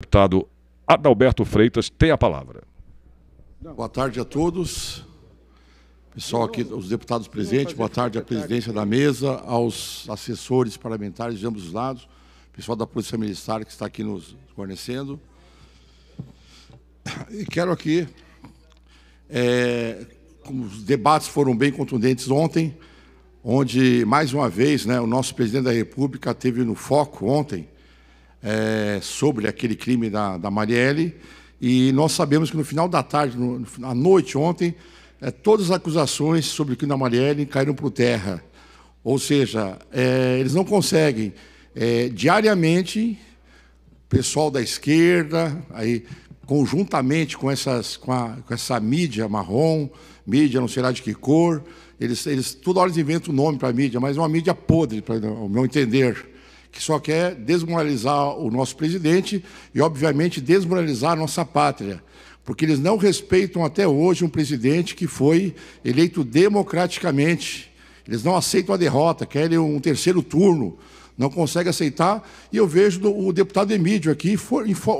Deputado Adalberto Freitas tem a palavra. Boa tarde a todos. Pessoal aqui, os deputados presentes, boa tarde à presidência da mesa, aos assessores parlamentares de ambos os lados, pessoal da Polícia Militar que está aqui nos fornecendo. E quero aqui, é, os debates foram bem contundentes ontem, onde, mais uma vez, né, o nosso presidente da República teve no foco ontem é, sobre aquele crime da, da Marielle. E nós sabemos que no final da tarde, no, à noite ontem, é, todas as acusações sobre o crime da Marielle caíram por terra. Ou seja, é, eles não conseguem é, diariamente, pessoal da esquerda, aí conjuntamente com, essas, com, a, com, essa mídia marrom, mídia não sei lá de que cor, eles, eles toda hora inventam o um nome para a mídia, mas é uma mídia podre, para, o meu entender que só quer desmoralizar o nosso presidente e, obviamente, desmoralizar a nossa pátria, porque eles não respeitam até hoje um presidente que foi eleito democraticamente. Eles não aceitam a derrota, querem um terceiro turno não consegue aceitar. E eu vejo o deputado Emílio aqui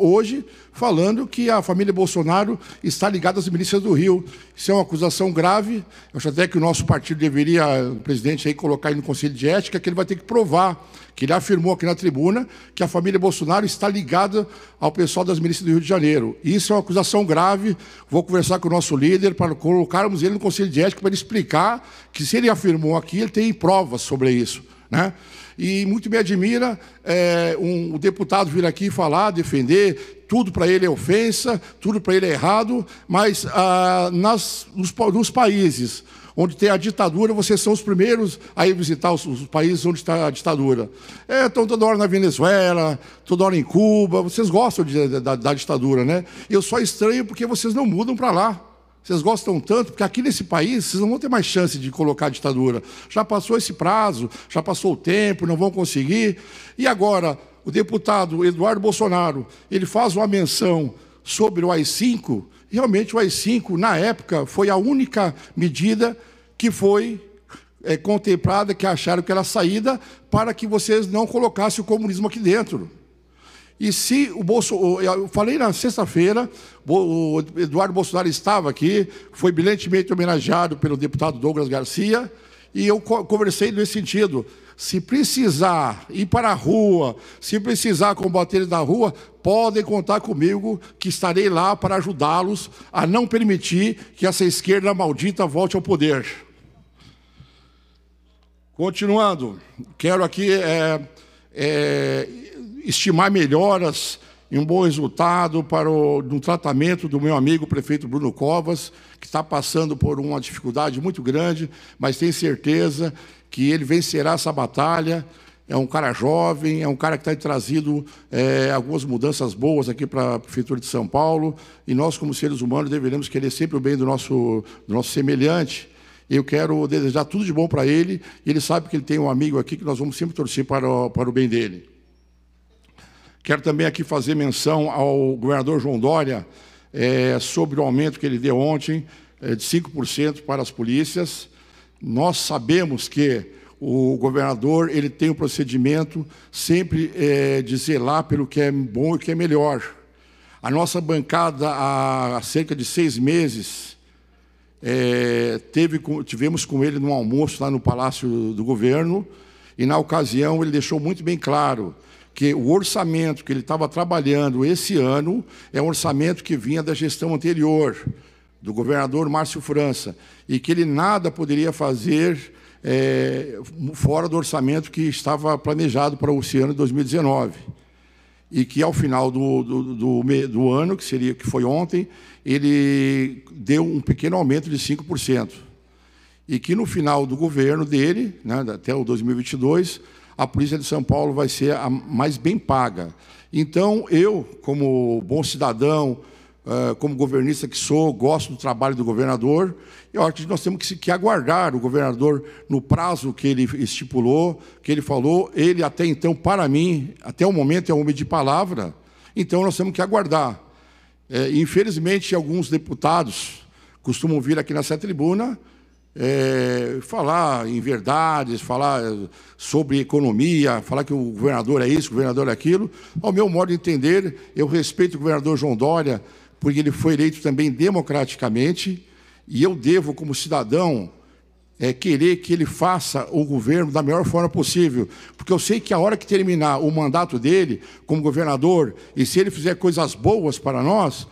hoje falando que a família Bolsonaro está ligada às milícias do Rio. Isso é uma acusação grave. Eu acho até que o nosso partido deveria, o presidente, aí, colocar aí no Conselho de Ética, que ele vai ter que provar, que ele afirmou aqui na tribuna, que a família Bolsonaro está ligada ao pessoal das milícias do Rio de Janeiro. Isso é uma acusação grave. Vou conversar com o nosso líder para colocarmos ele no Conselho de Ética para ele explicar que, se ele afirmou aqui, ele tem provas sobre isso. Né? E muito me admira é, um, um deputado vir aqui falar, defender, tudo para ele é ofensa, tudo para ele é errado, mas ah, nas, nos, nos países onde tem a ditadura, vocês são os primeiros a ir visitar os, os países onde está a ditadura. Estão é, toda hora na Venezuela, toda hora em Cuba, vocês gostam de, da, da ditadura, né? Eu só estranho porque vocês não mudam para lá. Vocês gostam tanto, porque aqui nesse país vocês não vão ter mais chance de colocar ditadura. Já passou esse prazo, já passou o tempo, não vão conseguir. E agora, o deputado Eduardo Bolsonaro, ele faz uma menção sobre o AI-5. Realmente, o AI-5, na época, foi a única medida que foi é, contemplada, que acharam que era saída, para que vocês não colocassem o comunismo aqui dentro. E se o Bolsonaro. Eu falei na sexta-feira, o Eduardo Bolsonaro estava aqui, foi brilhantemente homenageado pelo deputado Douglas Garcia, e eu conversei nesse sentido. Se precisar ir para a rua, se precisar combater da rua, podem contar comigo, que estarei lá para ajudá-los a não permitir que essa esquerda maldita volte ao poder. Continuando, quero aqui é, é, estimar melhoras e um bom resultado para o um tratamento do meu amigo prefeito Bruno Covas, que está passando por uma dificuldade muito grande, mas tenho certeza que ele vencerá essa batalha. É um cara jovem, é um cara que está trazido é, algumas mudanças boas aqui para a Prefeitura de São Paulo. E nós, como seres humanos, deveremos querer sempre o bem do nosso, do nosso semelhante. Eu quero desejar tudo de bom para ele. Ele sabe que ele tem um amigo aqui que nós vamos sempre torcer para o, para o bem dele. Quero também aqui fazer menção ao governador João Dória é, sobre o aumento que ele deu ontem é, de 5% para as polícias. Nós sabemos que o governador ele tem o um procedimento sempre é, de zelar pelo que é bom e o que é melhor. A nossa bancada, há cerca de seis meses, é, teve, tivemos com ele num almoço lá no Palácio do Governo, e na ocasião ele deixou muito bem claro que o orçamento que ele estava trabalhando esse ano é um orçamento que vinha da gestão anterior, do governador Márcio França, e que ele nada poderia fazer é, fora do orçamento que estava planejado para o ano de 2019 e que ao final do, do, do, do, ano, que seria que foi ontem, ele deu um pequeno aumento de 5%. E que no final do governo dele, né, até o 2022, a Polícia de São Paulo vai ser a mais bem paga. Então, eu, como bom cidadão, eh, como governista que sou, gosto do trabalho do governador, e acho que nós temos que, aguardar o governador no prazo que ele estipulou, que ele falou. Ele, até então, para mim, até o momento, é homem de palavra, então nós temos que aguardar. Eh, infelizmente, alguns deputados costumam vir aqui nessa tribuna é, falar em verdades, falar sobre economia, falar que o governador é isso, o governador é aquilo. Ao meu modo de entender, eu respeito o governador João Dória, porque ele foi eleito também democraticamente, e eu devo, como cidadão, é, querer que ele faça o governo da melhor forma possível, porque eu sei que a hora que terminar o mandato dele como governador, e se ele fizer coisas boas para nós,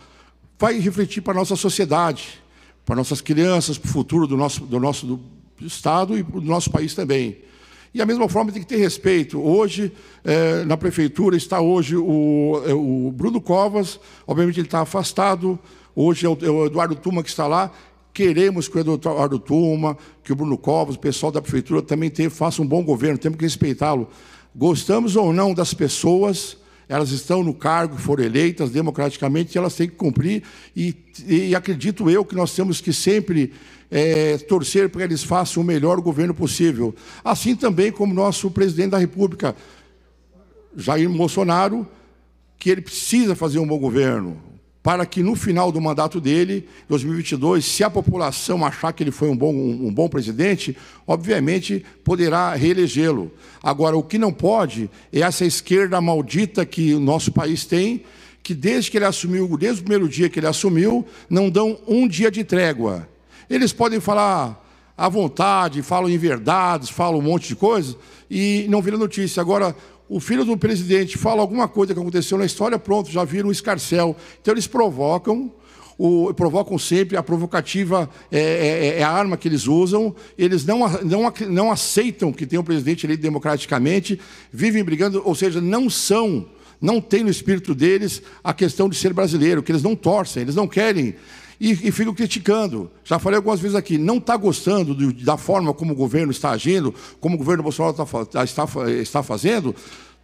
vai refletir para a nossa sociedade para nossas crianças, para o futuro do nosso, do nosso do Estado e do nosso país também. E, da mesma forma, tem que ter respeito. Hoje, eh, na prefeitura, está hoje o, eh, o Bruno Covas, obviamente ele está afastado, hoje é o, é o Eduardo Tuma que está lá, queremos que o Eduardo Tuma, que o Bruno Covas, o pessoal da prefeitura também tenha, faça um bom governo, temos que respeitá-lo. Gostamos ou não das pessoas, elas estão no cargo, foram eleitas democraticamente, elas têm que cumprir, e, e acredito eu que nós temos que sempre é, torcer para que eles façam o melhor governo possível. Assim também como nosso presidente da República, Jair Bolsonaro, que ele precisa fazer um bom governo para que no final do mandato dele, 2022, se a população achar que ele foi um bom, um, um bom presidente, obviamente poderá reelegê-lo. Agora, o que não pode é essa esquerda maldita que o nosso país tem, que desde que ele assumiu, desde o primeiro dia que ele assumiu, não dão um dia de trégua. Eles podem falar à vontade, falam em verdades, falam um monte de coisas e não vira notícia. Agora, o filho do presidente fala alguma coisa que aconteceu na história, pronto, já vira um escarcel. Então eles provocam, o, provocam sempre, a provocativa é, é, é, é a arma que eles usam, eles não, não, não aceitam que tenha um presidente eleito democraticamente, vivem brigando, ou seja, não são, não tem no espírito deles a questão de ser brasileiro, que eles não torcem, eles não querem e, e ficam criticando. Já falei algumas vezes aqui, não está gostando da forma como o governo está agindo, como o governo Bolsonaro tá tá, está, está, está fazendo,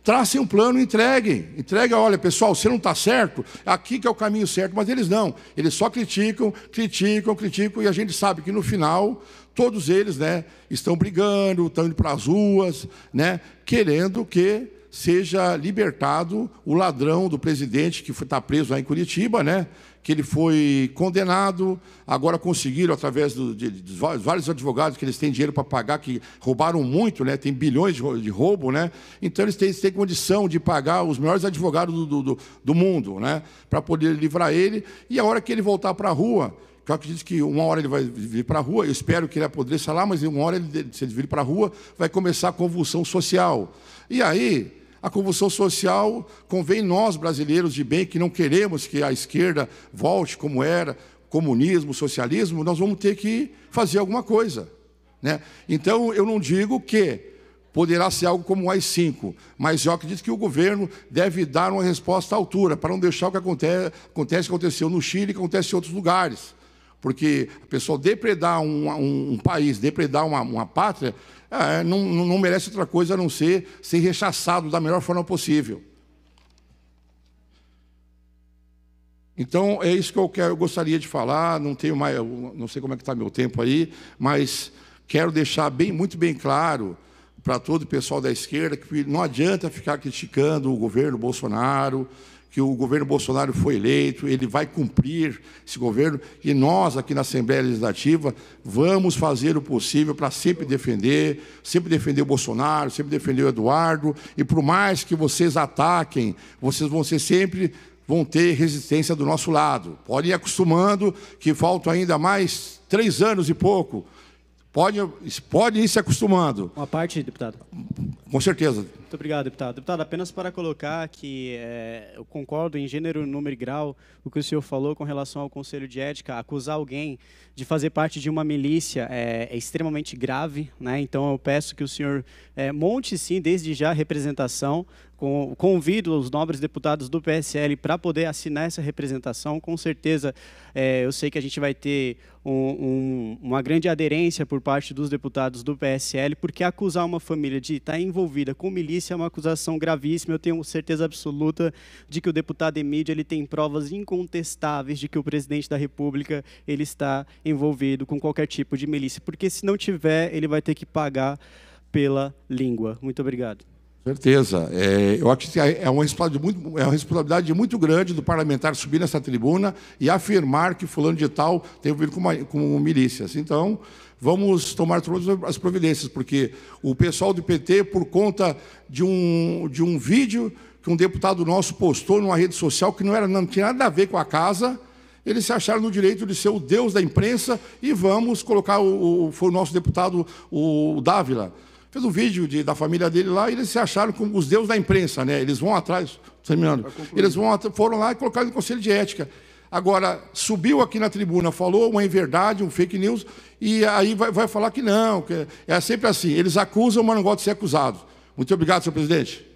tracem um plano e entreguem. Entrega, olha, pessoal, você não está certo, aqui que é o caminho certo, mas eles não. Eles só criticam, criticam, criticam, e a gente sabe que no final todos eles né, estão brigando, estão indo para as ruas, né, querendo que seja libertado o ladrão do presidente que está preso lá em Curitiba, né? que ele foi condenado, agora conseguiram, através do, de, de, vários advogados que eles têm dinheiro para pagar, que roubaram muito, né? tem bilhões de, de roubo, né? então eles têm, têm, condição de pagar os melhores advogados do, do, do mundo né? para poder livrar ele. E a hora que ele voltar para a rua, que eu acredito que uma hora ele vai vir para a rua, eu espero que ele apodreça lá, mas uma hora, ele, se ele vir para a rua, vai começar a convulsão social. E aí a convulsão social convém nós, brasileiros de bem, que não queremos que a esquerda volte como era, comunismo, socialismo, nós vamos ter que fazer alguma coisa. Né? Então, eu não digo que poderá ser algo como o AI-5, mas eu acredito que o governo deve dar uma resposta à altura, para não deixar o que acontece, aconteceu no Chile e acontece em outros lugares. Porque a pessoa depredar um, um, um país, depredar uma, uma pátria, ah, é, não, não merece outra coisa a não ser ser rechaçado da melhor forma possível. Então é isso que eu, quero, eu gostaria de falar. Não tenho mais, não sei como é que está meu tempo aí, mas quero deixar bem, muito bem claro para todo o pessoal da esquerda que não adianta ficar criticando o governo Bolsonaro, que o governo Bolsonaro foi eleito, ele vai cumprir esse governo, e nós aqui na Assembleia Legislativa vamos fazer o possível para sempre defender, sempre defender o Bolsonaro, sempre defender o Eduardo, e por mais que vocês ataquem, vocês vão ser sempre vão ter resistência do nosso lado. Podem ir acostumando que faltam ainda mais três anos e pouco. Podem pode ir se acostumando. Uma parte, deputado. Com certeza. Muito obrigado, deputado. Deputado, apenas para colocar que é, eu concordo em gênero, número e grau o que o senhor falou com relação ao Conselho de Ética. Acusar alguém de fazer parte de uma milícia é, é extremamente grave, né? Então eu peço que o senhor é, monte sim, desde já, representação. Com, convido os nobres deputados do PSL para poder assinar essa representação. Com certeza, eu sei que a gente vai ter um, um, uma grande aderência por parte dos deputados do PSL, porque acusar uma família de estar envolvida com milícia isso é uma acusação gravíssima. Eu tenho certeza absoluta de que o deputado Emílio ele tem provas incontestáveis de que o presidente da República ele está envolvido com qualquer tipo de milícia, porque se não tiver, ele vai ter que pagar pela língua. Muito obrigado. Certeza. É, eu acho que é, é uma, muito, é uma, responsabilidade muito grande do parlamentar subir nessa tribuna e afirmar que fulano de tal tem a ver com, com milícias. Então, vamos tomar todas as providências, porque o pessoal do PT, por conta de um, de um vídeo que um deputado nosso postou numa rede social que não, era, não tinha nada a ver com a casa, eles se acharam no direito de ser o deus da imprensa e vamos colocar o, o foi o nosso deputado, o Dávila, fez um vídeo de, da família dele lá e eles se acharam como os deuses da imprensa, né? Eles vão atrás, terminando. Eles vão, foram lá e colocaram no conselho de ética. Agora, subiu aqui na tribuna, falou uma inverdade, um fake news, e aí vai, vai falar que não, que é, é sempre assim. Eles acusam, mas não gostam de ser acusados. Muito obrigado, senhor presidente.